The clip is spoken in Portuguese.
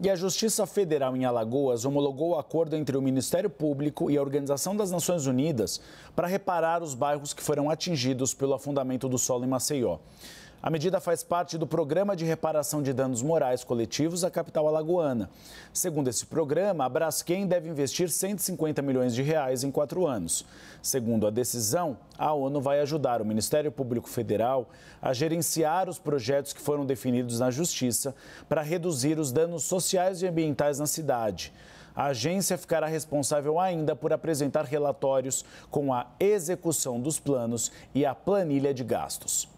E a Justiça Federal em Alagoas homologou o acordo entre o Ministério Público e a Organização das Nações Unidas para reparar os bairros que foram atingidos pelo afundamento do solo em Maceió. A medida faz parte do Programa de Reparação de Danos Morais Coletivos à capital alagoana. Segundo esse programa, a Braskem deve investir 150 milhões de reais em quatro anos. Segundo a decisão, a ONU vai ajudar o Ministério Público Federal a gerenciar os projetos que foram definidos na Justiça para reduzir os danos sociais e ambientais na cidade. A agência ficará responsável ainda por apresentar relatórios com a execução dos planos e a planilha de gastos.